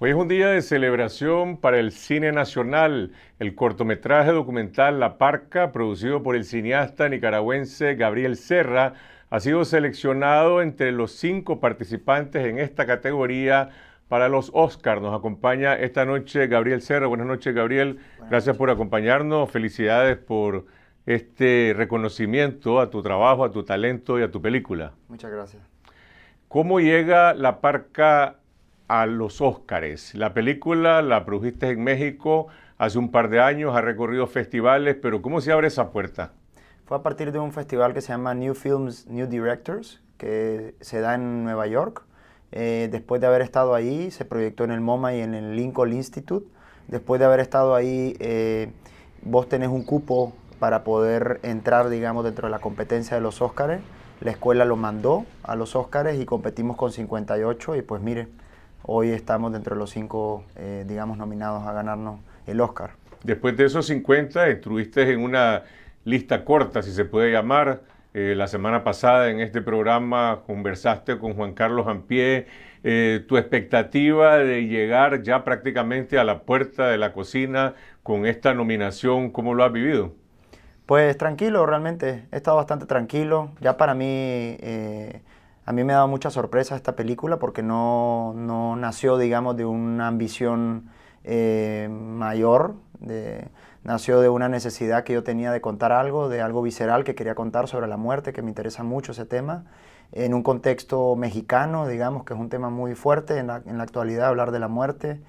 Hoy es un día de celebración para el cine nacional. El cortometraje documental La Parca, producido por el cineasta nicaragüense Gabriel Serra, ha sido seleccionado entre los cinco participantes en esta categoría para los Oscars. Nos acompaña esta noche Gabriel Serra. Buenas noches, Gabriel. Gracias por acompañarnos. Felicidades por este reconocimiento a tu trabajo, a tu talento y a tu película. Muchas gracias. ¿Cómo llega La Parca a los Óscares. La película la produjiste en México hace un par de años, ha recorrido festivales, pero ¿cómo se abre esa puerta? Fue a partir de un festival que se llama New Films, New Directors, que se da en Nueva York. Eh, después de haber estado ahí, se proyectó en el MoMA y en el Lincoln Institute. Después de haber estado ahí, eh, vos tenés un cupo para poder entrar, digamos, dentro de la competencia de los Óscares. La escuela lo mandó a los Óscares y competimos con 58 y pues mire, hoy estamos dentro de los cinco, eh, digamos, nominados a ganarnos el Oscar. Después de esos 50, estuviste en una lista corta, si se puede llamar. Eh, la semana pasada en este programa conversaste con Juan Carlos Ampié. Eh, tu expectativa de llegar ya prácticamente a la puerta de la cocina con esta nominación, ¿cómo lo has vivido? Pues tranquilo, realmente. He estado bastante tranquilo. Ya para mí a mí me ha dado mucha sorpresa esta película porque no, nació, digamos, de una ambición eh, mayor, nació de una necesidad que yo tenía de contar algo, de algo visceral que quería contar sobre la muerte, que me interesa mucho ese tema, en un contexto mexicano, digamos, que es un tema muy fuerte en la actualidad, hablar de la muerte.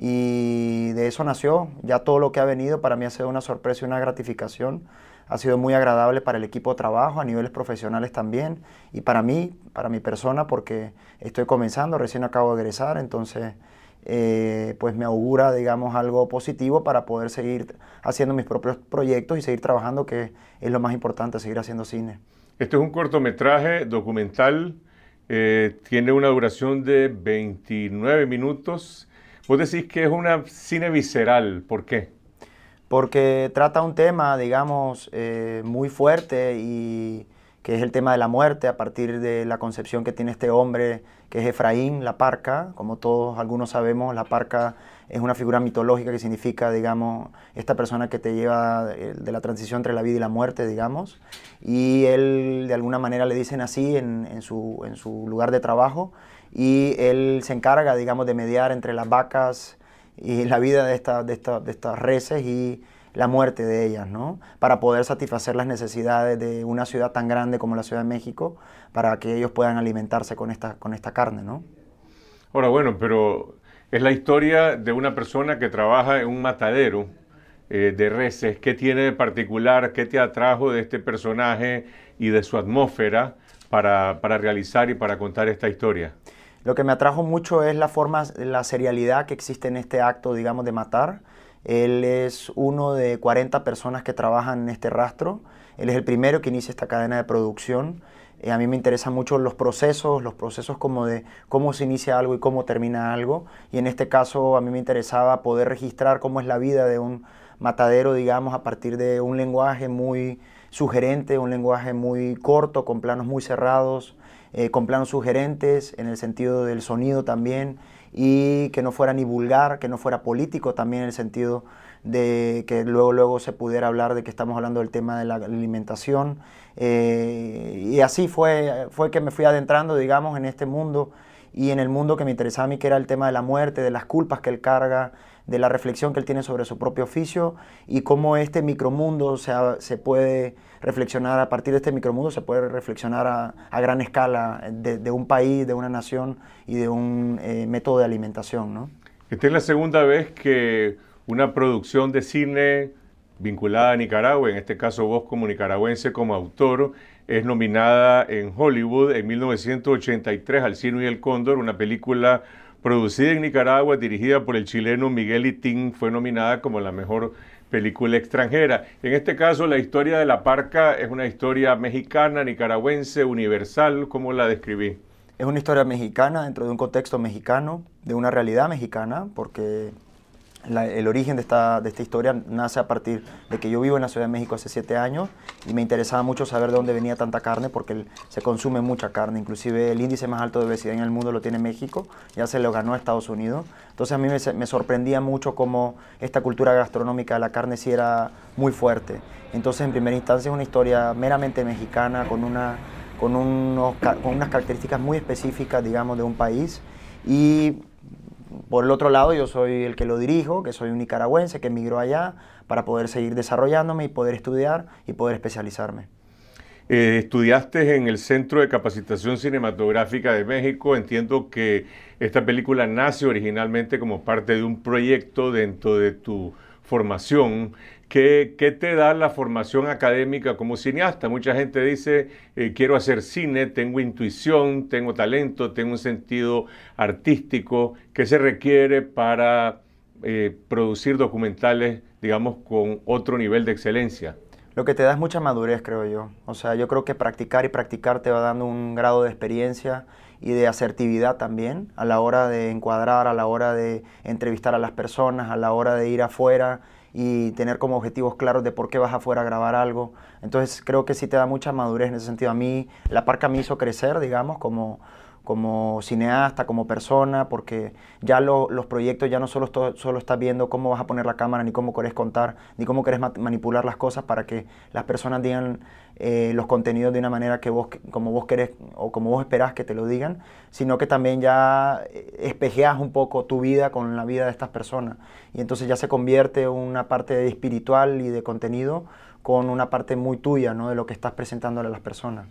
Y de eso nació, ya todo lo que ha venido para mí ha sido una sorpresa y una gratificación ha sido muy agradable para el equipo de trabajo, a niveles profesionales también, y para mí, para mi persona, porque estoy comenzando, recién acabo de egresar, entonces eh, pues me augura, digamos, algo positivo para poder seguir haciendo mis propios proyectos y seguir trabajando, que es lo más importante, seguir haciendo cine. Este es un cortometraje documental, eh, tiene una duración de 29 minutos. Vos decís que es una cine visceral, ¿por qué? porque trata un tema, digamos, eh, muy fuerte y que es el tema de la muerte a partir de la concepción que tiene este hombre que es Efraín, la parca. Como todos algunos sabemos, la parca es una figura mitológica que significa, digamos, esta persona que te lleva eh, de la transición entre la vida y la muerte, digamos. Y él, de alguna manera, le dicen así en, su, en su lugar de trabajo. Y él se encarga, digamos, de mediar entre las vacas, y la vida de, de, estas reses y la muerte de ellas, ¿no? Para poder satisfacer las necesidades de una ciudad tan grande como la Ciudad de México, para que ellos puedan alimentarse con esta, con esta carne, ¿no? Ahora, bueno, pero es la historia de una persona que trabaja en un matadero eh, de reses. ¿Qué tiene de particular? ¿Qué te atrajo de este personaje y de su atmósfera para, para realizar y para contar esta historia? Lo que me atrajo mucho es la forma, la serialidad que existe en este acto, digamos, de matar. Él es uno de 40 personas que trabajan en este rastro. Él es el primero que inicia esta cadena de producción. Eh, a mí me interesan mucho los procesos, los procesos como de cómo se inicia algo y cómo termina algo. Y en este caso a mí me interesaba poder registrar cómo es la vida de un matadero, digamos, a partir de un lenguaje muy sugerente, un lenguaje muy corto, con planos muy cerrados, eh, con planos sugerentes en el sentido del sonido también, y que no fuera ni vulgar, que no fuera político también en el sentido de que luego luego se pudiera hablar de que estamos hablando del tema de la alimentación eh, y así fue fue que me fui adentrando digamos en este mundo y en el mundo que me interesaba a mí que era el tema de la muerte de las culpas que él carga de la reflexión que él tiene sobre su propio oficio y cómo este micromundo se, se puede reflexionar, a partir de este micromundo se puede reflexionar a, gran escala de, un país, de una nación y de un eh, método de alimentación. ¿no? Esta es la segunda vez que una producción de cine vinculada a Nicaragua, en este caso vos como nicaragüense, como autor, es nominada en Hollywood en 1983 al Cine y el Cóndor, una película producida en Nicaragua, dirigida por el chileno Miguel Itín, fue nominada como la mejor película extranjera. En este caso, la historia de La Parca es una historia mexicana, nicaragüense, universal. ¿Cómo la describí? Es una historia mexicana dentro de un contexto mexicano, de una realidad mexicana, porque el origen de esta, de esta historia nace a partir de que yo vivo en la Ciudad de México hace siete años y me interesaba mucho saber de dónde venía tanta carne porque se consume mucha carne, inclusive el índice más alto de obesidad en el mundo lo tiene México, ya se lo ganó a Estados Unidos, entonces a mí me, sorprendía mucho cómo esta cultura gastronómica de la carne sí era muy fuerte, entonces en primera instancia es una historia meramente mexicana con, una, con, unos, con unas características muy específicas digamos de un país y por el otro lado, yo soy el que lo dirijo, que soy un nicaragüense que emigró allá para poder seguir desarrollándome y poder estudiar y poder especializarme. Eh, estudiaste en el Centro de Capacitación Cinematográfica de México. Entiendo que esta película nace originalmente como parte de un proyecto dentro de tu formación ¿Qué, te da la formación académica como cineasta? Mucha gente dice, eh, quiero hacer cine, tengo intuición, tengo talento, tengo un sentido artístico. ¿Qué se requiere para eh, producir documentales, digamos, con otro nivel de excelencia? Lo que te da es mucha madurez, creo yo. O sea, yo creo que practicar y practicar te va dando un grado de experiencia y de asertividad también a la hora de encuadrar, a la hora de entrevistar a las personas, a la hora de ir afuera y tener como objetivos claros de por qué vas afuera a grabar algo. Entonces creo que sí te da mucha madurez en ese sentido. A mí, la parca me hizo crecer, digamos, como, como cineasta, como persona, porque ya los proyectos ya no solo, solo estás viendo cómo vas a poner la cámara, ni cómo querés contar, ni cómo querés manipular las cosas para que las personas digan eh, los contenidos de una manera que vos, como vos querés o como vos esperás que te lo digan, sino que también ya eh, espejeas un poco tu vida con la vida de estas personas. Y entonces ya se convierte una parte espiritual y de contenido con una parte muy tuya, ¿no? De lo que estás presentándole a las personas.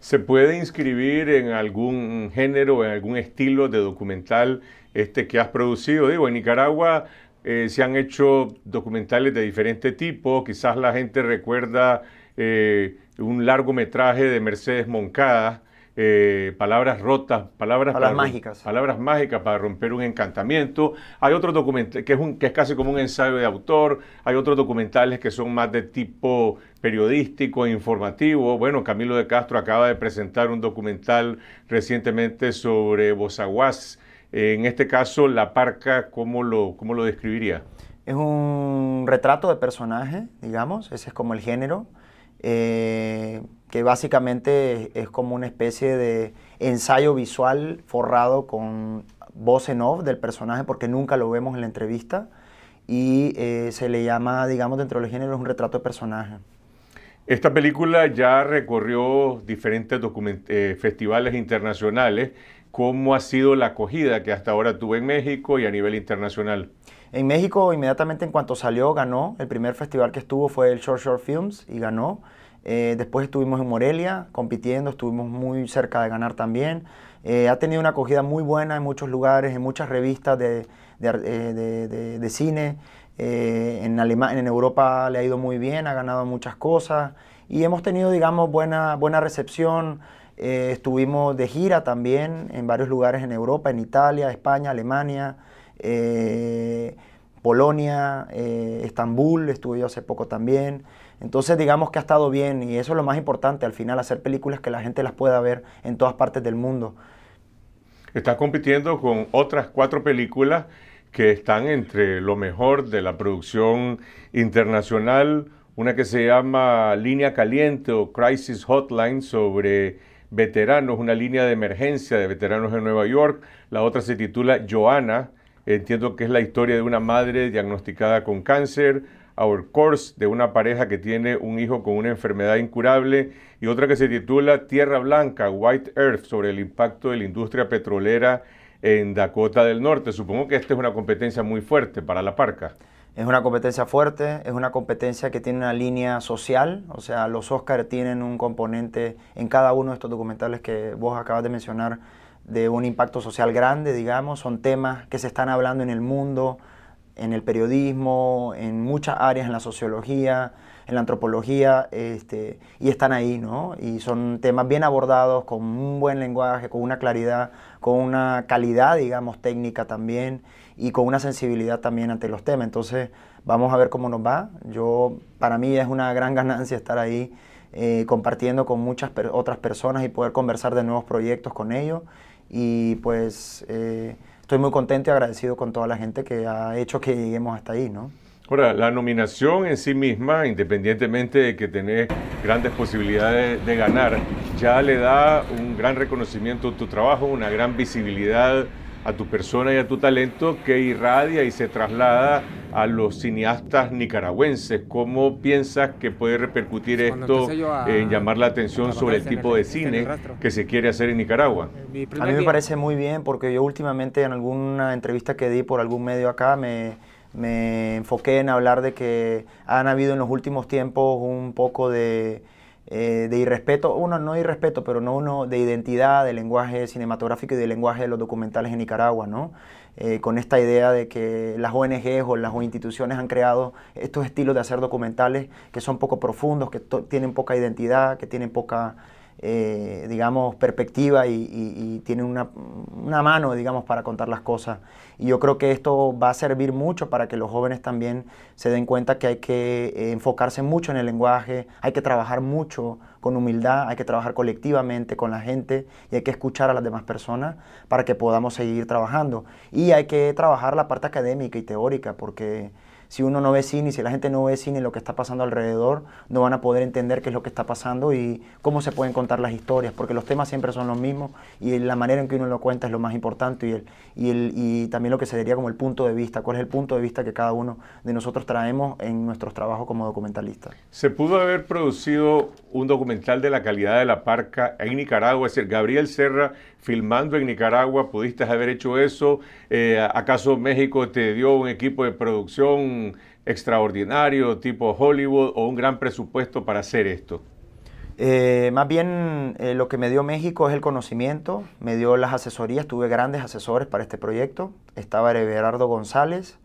¿Se puede inscribir en algún género, en algún estilo de documental este que has producido? Digo, en Nicaragua eh, se han hecho documentales de diferente tipo. Quizás la gente recuerda eh, un largometraje de Mercedes Moncada, eh, palabras rotas, palabras, mágicas. Palabras mágicas para romper un encantamiento. Hay otros documentales que, es que es casi como un ensayo de autor. Hay otros documentales que son más de tipo periodístico, e informativo. Bueno, Camilo de Castro acaba de presentar un documental recientemente sobre Bozaguas. En este caso, la parca, ¿cómo lo, cómo lo describiría? Es un retrato de personaje, digamos, ese es como el género. Eh, que básicamente es, como una especie de ensayo visual forrado con voz en off del personaje porque nunca lo vemos en la entrevista y eh, se le llama, digamos, dentro del género es un retrato de personaje. Esta película ya recorrió diferentes eh, festivales internacionales. ¿Cómo ha sido la acogida que hasta ahora tuvo en México y a nivel internacional? En México, inmediatamente en cuanto salió, ganó. El primer festival que estuvo fue el Short Short Films y ganó. Eh, después estuvimos en Morelia compitiendo, estuvimos muy cerca de ganar también. Eh, ha tenido una acogida muy buena en muchos lugares, en muchas revistas de, de, eh, cine. en, en Europa le ha ido muy bien, ha ganado muchas cosas y hemos tenido, digamos, buena, buena recepción. estuvimos de gira también en varios lugares en Europa, en Italia, España, Alemania. Eh, Polonia, eh, Estambul, estuve yo hace poco también. Entonces digamos que ha estado bien y eso es lo más importante al final, hacer películas que la gente las pueda ver en todas partes del mundo. Estás compitiendo con otras cuatro películas que están entre lo mejor de la producción internacional, una que se llama Línea Caliente o Crisis Hotline sobre veteranos, una línea de emergencia de veteranos en Nueva York, la otra se titula Joana, Entiendo que es la historia de una madre diagnosticada con cáncer, Our Course, de una pareja que tiene un hijo con una enfermedad incurable, y otra que se titula Tierra Blanca, White Earth, sobre el impacto de la industria petrolera en Dakota del Norte. Supongo que esta es una competencia muy fuerte para la parca. Es una competencia fuerte, es una competencia que tiene una línea social, o sea, los Oscars tienen un componente en cada uno de estos documentales que vos acabas de mencionar, de un impacto social grande, digamos, son temas que se están hablando en el mundo, en el periodismo, en muchas áreas, en la sociología, en la antropología, este, y están ahí, ¿no? Y son temas bien abordados, con un buen lenguaje, con una claridad, con una calidad, digamos, técnica también, y con una sensibilidad también ante los temas. Entonces, vamos a ver cómo nos va. Yo, para mí es una gran ganancia estar ahí eh, compartiendo con muchas otras personas y poder conversar de nuevos proyectos con ellos y pues eh, estoy muy contento y agradecido con toda la gente que ha hecho que lleguemos hasta ahí, ¿no? Ahora, la nominación en sí misma, independientemente de que tenés grandes posibilidades de ganar, ya le da un gran reconocimiento a tu trabajo, una gran visibilidad a tu persona y a tu talento que irradia y se traslada a los cineastas nicaragüenses. ¿Cómo piensas que puede repercutir pues esto en llamar la atención sobre el tipo de este cine que se quiere hacer en Nicaragua? Eh, a mí me parece muy bien porque yo últimamente en alguna entrevista que di por algún medio acá me enfoqué en hablar de que han habido en los últimos tiempos un poco de eh, de irrespeto, uno no irrespeto, pero no uno de identidad, de lenguaje cinematográfico y de lenguaje de los documentales en Nicaragua, ¿no? Eh, con esta idea de que las ONGs o las instituciones han creado estos estilos de hacer documentales que son poco profundos, que tienen poca identidad, que tienen poca eh, digamos, perspectiva y, tiene una, mano, digamos, para contar las cosas. Y yo creo que esto va a servir mucho para que los jóvenes también se den cuenta que hay que eh, enfocarse mucho en el lenguaje, hay que trabajar mucho con humildad, hay que trabajar colectivamente con la gente y hay que escuchar a las demás personas para que podamos seguir trabajando. Y hay que trabajar la parte académica y teórica, porque si uno no ve cine, si la gente no ve cine, lo que está pasando alrededor, no van a poder entender qué es lo que está pasando y cómo se pueden contar las historias, porque los temas siempre son los mismos y la manera en que uno lo cuenta es lo más importante y, también lo que se diría como el punto de vista, cuál es el punto de vista que cada uno de nosotros traemos en nuestros trabajos como documentalistas. ¿Se pudo haber producido un documental de la calidad de la parca en Nicaragua? Es decir, Gabriel Serra filmando en Nicaragua, pudiste haber hecho eso. Eh, ¿Acaso México te dio un equipo de producción extraordinario, tipo Hollywood, o un gran presupuesto para hacer esto? Eh, más bien eh, lo que me dio México es el conocimiento, me dio las asesorías, tuve grandes asesores para este proyecto, estaba Everardo González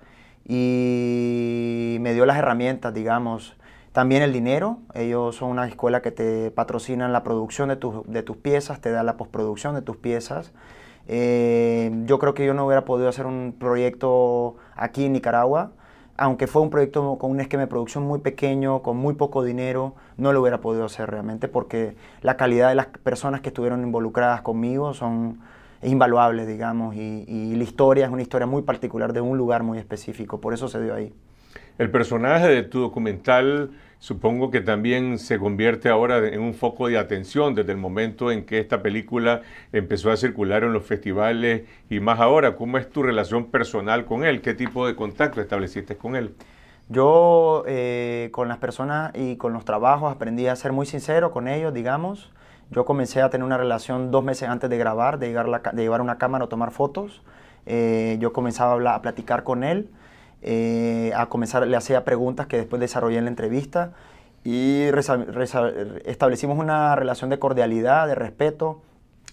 y me dio las herramientas, digamos, también el dinero, ellos son una escuela que te patrocinan la producción de, tus piezas, te da la postproducción de tus piezas. Eh, yo creo que yo no hubiera podido hacer un proyecto aquí en Nicaragua, aunque fue un proyecto con un esquema de producción muy pequeño, con muy poco dinero, no lo hubiera podido hacer realmente porque la calidad de las personas que estuvieron involucradas conmigo son invaluables, digamos, y, y la historia es una historia muy particular de un lugar muy específico, por eso se dio ahí. El personaje de tu documental supongo que también se convierte ahora en un foco de atención desde el momento en que esta película empezó a circular en los festivales y más ahora. ¿Cómo es tu relación personal con él? ¿Qué tipo de contacto estableciste con él? Yo eh, con las personas y con los trabajos aprendí a ser muy sincero con ellos, digamos. Yo comencé a tener una relación dos meses antes de grabar, de, de llevar una cámara o tomar fotos. Eh, yo comenzaba a, a platicar con él. Eh, a comenzar, le hacía preguntas que después desarrollé en la entrevista y establecimos una relación de cordialidad, de respeto.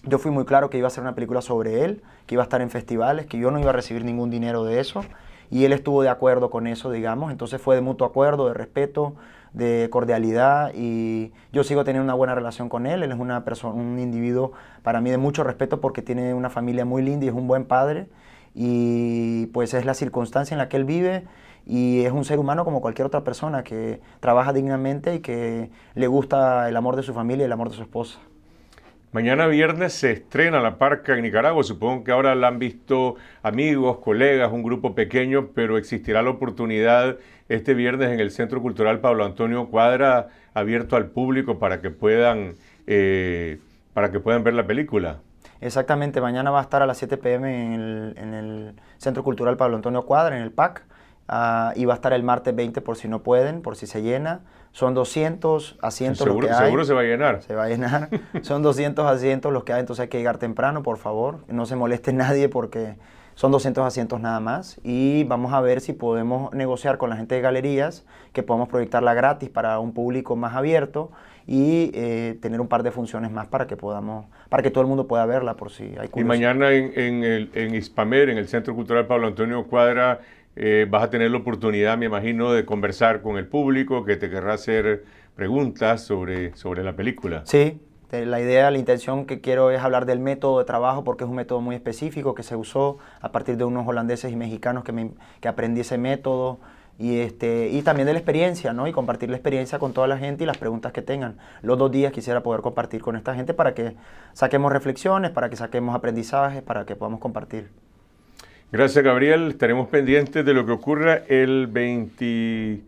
Yo fui muy claro que iba a hacer una película sobre él, que iba a estar en festivales, que yo no iba a recibir ningún dinero de eso. Y él estuvo de acuerdo con eso, digamos. Entonces fue de mutuo acuerdo, de respeto, de cordialidad. Y yo sigo teniendo una buena relación con él. Él es una persona, un individuo para mí de mucho respeto porque tiene una familia muy linda y es un buen padre y pues es la circunstancia en la que él vive y es un ser humano como cualquier otra persona que trabaja dignamente y que le gusta el amor de su familia y el amor de su esposa. Mañana viernes se estrena La Parca en Nicaragua. Supongo que ahora la han visto amigos, colegas, un grupo pequeño, pero existirá la oportunidad este viernes en el Centro Cultural Pablo Antonio Cuadra abierto al público para que puedan, eh, para que puedan ver la película. Exactamente, mañana va a estar a las 7 pm en el, Centro Cultural Pablo Antonio Cuadra, en el PAC. Ah, y va a estar el martes 20 por si no pueden, por si se llena. Son 200 asientos Seguro se va a llenar. Se va a llenar. son 200 asientos los que hay, entonces hay que llegar temprano, por favor. No se moleste nadie porque son 200 asientos nada más. Y vamos a ver si podemos negociar con la gente de galerías, que podamos proyectarla gratis para un público más abierto y eh, tener un par de funciones más para que podamos, para que todo el mundo pueda verla por si hay curiosidad. Y mañana en, en, el, en Ispamer, en el Centro Cultural Pablo Antonio Cuadra, eh, vas a tener la oportunidad, me imagino, de conversar con el público que te querrá hacer preguntas sobre, sobre la película. Sí, la idea, la intención que quiero es hablar del método de trabajo porque es un método muy específico que se usó a partir de unos holandeses y mexicanos que, me, que aprendí ese método y, este, y también de la experiencia, ¿no? Y compartir la experiencia con toda la gente y las preguntas que tengan. Los dos días quisiera poder compartir con esta gente para que saquemos reflexiones, para que saquemos aprendizajes, para que podamos compartir. Gracias, Gabriel. Estaremos pendientes de lo que ocurra el 22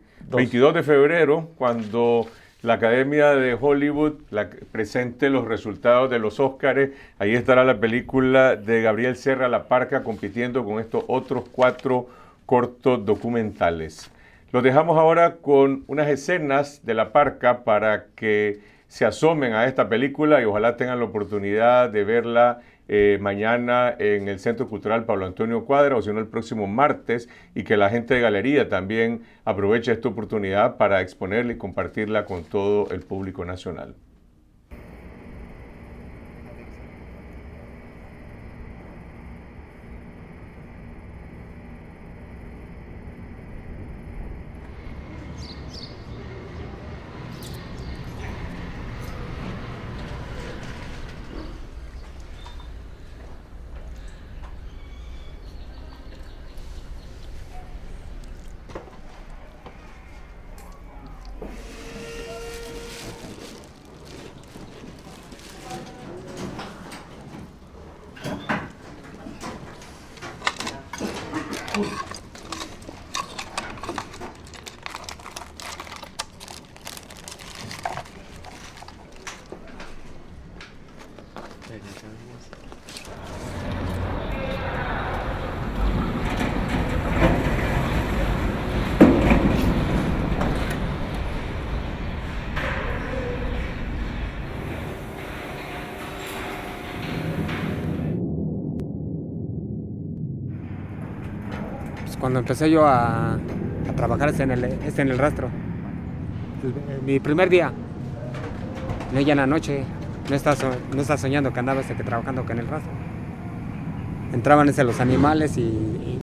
de febrero, cuando la Academia de Hollywood presente los resultados de los Óscares. Ahí estará la película de Gabriel Serra La Parca compitiendo con estos otros cuatro cortos documentales. Los dejamos ahora con unas escenas de La Parca para que se asomen a esta película y ojalá tengan la oportunidad de verla eh, mañana en el Centro Cultural Pablo Antonio Cuadra o si no el próximo martes y que la gente de galería también aproveche esta oportunidad para exponerla y compartirla con todo el público nacional. cuando empecé yo a, trabajar en, el, en el rastro. Mi primer día, no ya en la noche, no estaba, no soñando que andaba este trabajando que en el rastro. Entraban ese los animales y